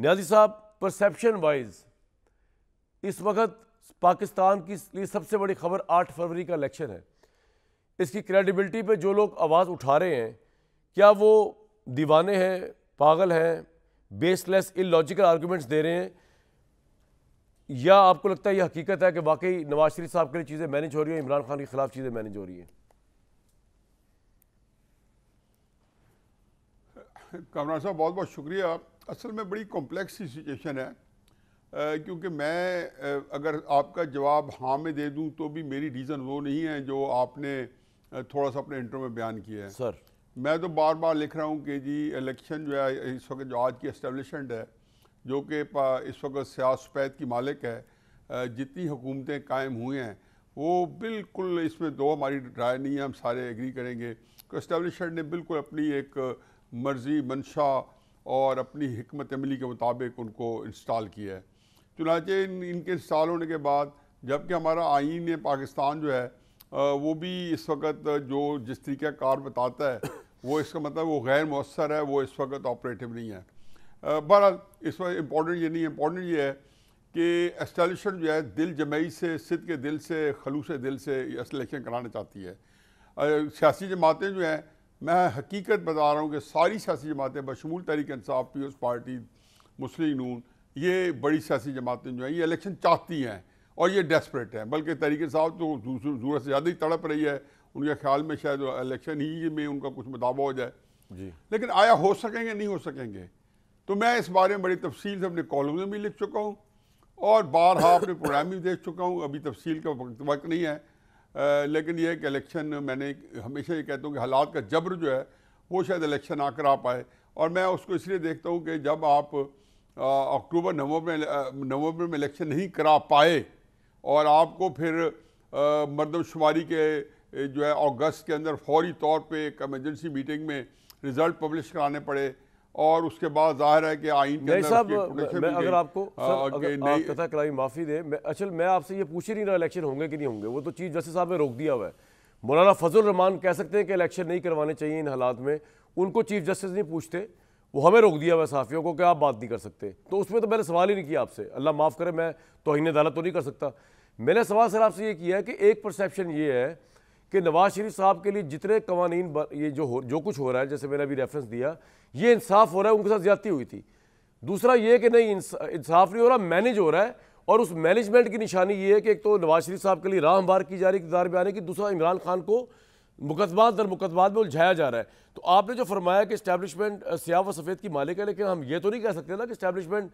न्याजी साहब perception wise इस वक्त पाकिस्तान की लिए सबसे बड़ी खबर 8 फरवरी का इलेक्शन है इसकी क्रेडिबिलिटी पे जो लोग आवाज़ उठा रहे हैं क्या वो दीवाने हैं पागल हैं बेसलेस इलॉजिकल आर्गूमेंट्स दे रहे हैं या आपको लगता है ये हकीकत है कि वाकई नवाज शरीफ साहब के लिए चीज़ें मैनेज हो रही हैं इमरान खान के खिलाफ चीज़ें मैनेज हो रही हैं कमरान साहब बहुत बहुत शुक्रिया असल में बड़ी कॉम्प्लेक्स सी सिचुएशन है क्योंकि मैं अगर आपका जवाब हाँ में दे दूँ तो भी मेरी रीज़न वो नहीं है जो आपने थोड़ा सा अपने इंटरव्यू में बयान किया है सर मैं तो बार बार लिख रहा हूँ कि जी इलेक्शन जो है इस वक्त जो आज की एस्टेब्लिशमेंट है जो कि इस वक्त सियास की मालिक है जितनी हुकूमतें कायम हुई हैं वो बिल्कुल इसमें दो हमारी राय नहीं है हम सारे एग्री करेंगे तो एस्टेब्लिशमेंट ने बिल्कुल अपनी एक मर्ज़ी मंशा और अपनी हमत अमली के मुताबिक उनको इंस्टॉल किया है चुनाचे इन इनके इंस्टॉल होने के बाद जबकि हमारा आइन पाकिस्तान जो है वो भी इस वक्त जो जिस तरीके कार बताता है वो इसका मतलब वो गैर मौसर है वो इस वक्त ऑपरेटिव नहीं है बहरहाल इस वक्त इम्पोर्टेंट ये नहीं इम्पॉर्टेंट इम्पोर्टेंट ये है कि एस्टेलिशमेंट जो है दिल जमाई से सिद के दिल से खलूस दिल से इलेक्शन कराना चाहती है सियासी जमातें जो हैं मैं हकीकत बता रहा हूँ कि सारी सियासी जमातें बशमूल तहरीक इंसाफ पीपल्स पार्टी मुस्लिम नून ये बड़ी सियासी जमातें जो हैं ये इलेक्शन चाहती हैं और ये डेस्परेट हैं बल्कि तहरीक साहब तो ज़रूरत से ज़्यादा ही तड़प रही है उनके ख्याल में शायद इलेक्शन ही में उनका कुछ मुताबा हो जाए जी लेकिन आया हो सकेंगे नहीं हो सकेंगे तो मैं इस बारे में बड़ी तफसील से अपने कॉलम में भी लिख चुका हूँ और बारहा अपने प्रोग्राम भी देख चुका हूँ अभी तफसील का वक्त वक्त नहीं है लेकिन ये कि इलेक्शन मैंने हमेशा ये कहता हूँ कि हालात का जबर जो है वो शायद इलेक्शन आकर आ पाए और मैं उसको इसलिए देखता हूँ कि जब आप अक्टूबर नवंबर में नवंबर में इलेक्शन नहीं करा पाए और आपको फिर मरदमशुमारी के जो है अगस्त के अंदर फौरी तौर पे एक एमरजेंसी मीटिंग में रिज़ल्ट पब्लिश कराने पड़े और उसके बाद जाहिर है कि आइन के मैं अगर आपको कथा कलाई माफ़ी दे मैं असल मैं आपसे ये पूछ ही नहीं रहा इलेक्शन होंगे कि नहीं होंगे वो तो चीफ जस्टिस साहब ने रोक दिया हुआ है मौलाना फजल रहमान कह सकते हैं कि इलेक्शन नहीं करवाने चाहिए इन हालात में उनको चीफ जस्टिस नहीं पूछते वो हमें रोक दिया हुआ साफियों को कि आप बात नहीं कर सकते तो उसमें तो मैंने सवाल ही नहीं किया आपसे अल्लाह माफ़ करे मैं तोहन अदालत तो नहीं कर सकता मैंने सवाल सर आपसे ये किया कि एक परसेप्शन ये है कि नवाज शरीफ साहब के लिए जितने कवानीन ये जो हो जो कुछ हो रहा है जैसे मैंने अभी रेफरेंस दिया ये इंसाफ हो रहा है उनके साथ ज्यादती हुई थी दूसरा ये कि नहीं इंसाफ नहीं हो रहा मैनेज हो रहा है और उस मैनेजमेंट की निशानी ये है कि एक तो नवाज शरीफ साहब के लिए राह हमवार की जा रही इकदार में आने की दूसरा इमरान खान को मुकदमा दर मुकदमा में उलझाया जा रहा है तो आपने जो फरमाया कि इस्टेब्लिशमेंट सिया व सफ़ेद की मालिक है लेकिन हम ये तो नहीं कह सकते ना कि इस्टेब्लिशमेंट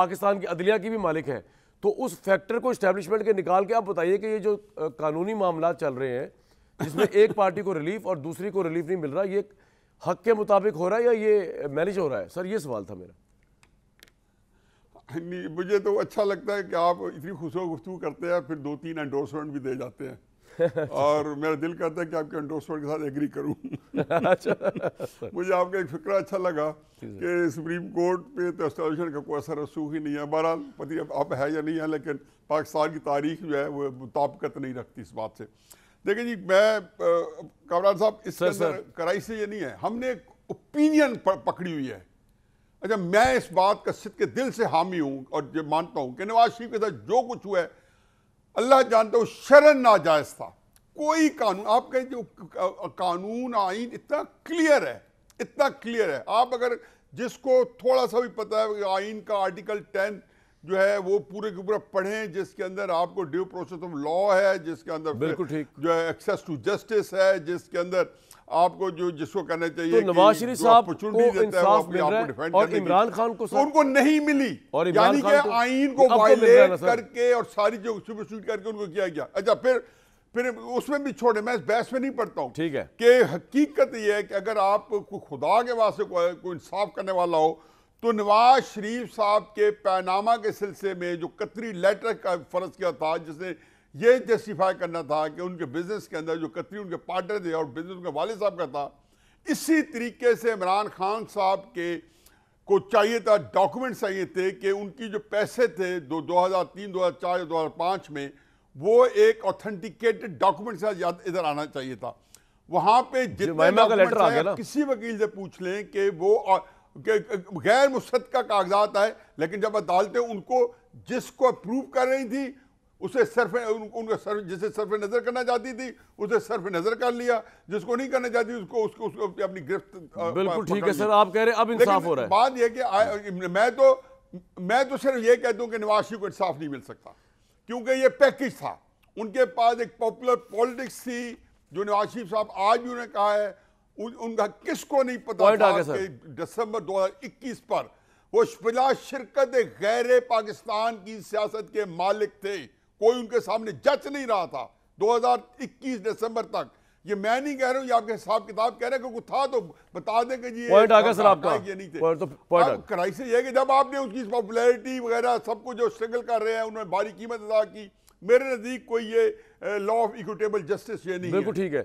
पाकिस्तान की अदलिया की भी मालिक है तो उस फैक्टर को इस्टेब्लिशमेंट के निकाल के आप बताइए कि ये जो कानूनी मामला चल रहे हैं जिसमें एक पार्टी को रिलीफ और दूसरी को रिलीफ नहीं मिल रहा ये हक के मुताबिक हो रहा है या ये मैनेज हो रहा है सर ये सवाल था मेरा नहीं मुझे तो अच्छा लगता है कि आप इतनी खुशो गुफ्तु करते हैं फिर दो तीन एंडोर्समेंट भी दे जाते हैं और मेरा दिल करता है कि आपके एंडोर्समेंट के साथ एग्री करूं अच्छा। मुझे आपका एक फिक्र अच्छा लगा कि सुप्रीम कोर्ट पे तो एस्टेब्लिशमेंट का कोई असर रसूख ही नहीं है बहरहाल पति अब है या नहीं है लेकिन पाकिस्तान की तारीख जो है वो मुताबकत नहीं रखती इस बात से देखिए जी मैं कामरान साहब इसके कराई से ये नहीं है हमने एक ओपिनियन पकड़ी हुई है अच्छा मैं इस बात का सिद्ध के दिल से हामी हूँ और ये मानता हूँ कि नवाज शरीफ के साथ जो कुछ हुआ है अल्लाह जानता हूँ शरण नाजायज था कोई कानून आपका जो कानून आइन इतना क्लियर है इतना क्लियर है आप अगर जिसको थोड़ा सा भी पता है आइन का आर्टिकल टेन जो है वो पूरे के पूरे पढ़ें जिसके अंदर आपको ड्यू प्रोसेस ऑफ लॉ है जिसके अंदर बिल्कुल ठीक जो है एक्सेस टू जस्टिस है जिसके अंदर आपको जो जिसको कहना चाहिए तो नवाज शरीफ साहब को इंसाफ मिल रहा है और इमरान खान को तो उनको नहीं मिली और यानी कि आइन को वायलेट करके और सारी जो करके उनको किया गया अच्छा फिर फिर उसमें भी छोड़े मैं बहस में नहीं पढ़ता हूँ ठीक है कि हकीकत यह है कि अगर आप कोई खुदा के वास्ते कोई इंसाफ करने वाला हो तो नवाज शरीफ साहब के पैनामा के सिलसिले में जो कतरी लेटर का फ़र्ज किया था जिसने ये जस्टिफाई करना था कि उनके बिजनेस के अंदर जो कतरी उनके पार्टनर थे और बिजनेस उनके वाले साहब का था इसी तरीके से इमरान खान साहब के को चाहिए था डॉक्यूमेंट चाहिए थे कि उनकी जो पैसे थे दो दो हज़ार तीन दो हज़ार चार दो हज़ार पाँच में वो एक ऑथेंटिकेटेड डॉक्यूमेंट से इधर आना चाहिए था वहां पे जितने का लेटर आ गया किसी वकील से पूछ लें कि वो गैर मुस्त का कागजात आए लेकिन जब अदालतें उनको जिसको अप्रूव कर रही थी उसे सरफ उनका सर जिसे सरफ नज़र करना चाहती थी उसे सरफ नज़र कर लिया जिसको नहीं करना चाहती उसको उसको, उसको अपनी गिरफ्त बिल्कुल ठीक है सर आप कह रहे हैं अब इंसाफ हो रहा है बात यह कि मैं तो मैं तो सिर्फ ये कहता दूं कि नवाशी को इंसाफ नहीं मिल सकता क्योंकि ये पैकेज था उनके पास एक पॉपुलर पॉलिटिक्स थी जो नवाज साहब आज भी उन्होंने कहा है उन, उनका किसको नहीं पता था कि दिसंबर 2021 पर वो शिला शिरकत गैर पाकिस्तान की सियासत के मालिक थे कोई उनके सामने जच नहीं रहा था 2021 दिसंबर तक ये मैं नहीं कह रहा हूं आपके हिसाब किताब कह रहे हैं था तो बता दें कि ये पॉइंट आगे सर आपका ये नहीं थे तो क्राइसिस ये कि जब आपने उनकी पॉपुलैरिटी वगैरह सबको जो स्ट्रगल कर रहे हैं उन्होंने भारी कीमत अदा की मेरे नज़दीक कोई ये लॉ ऑफ इक्विटेबल जस्टिस ये नहीं बिल्कुल ठीक है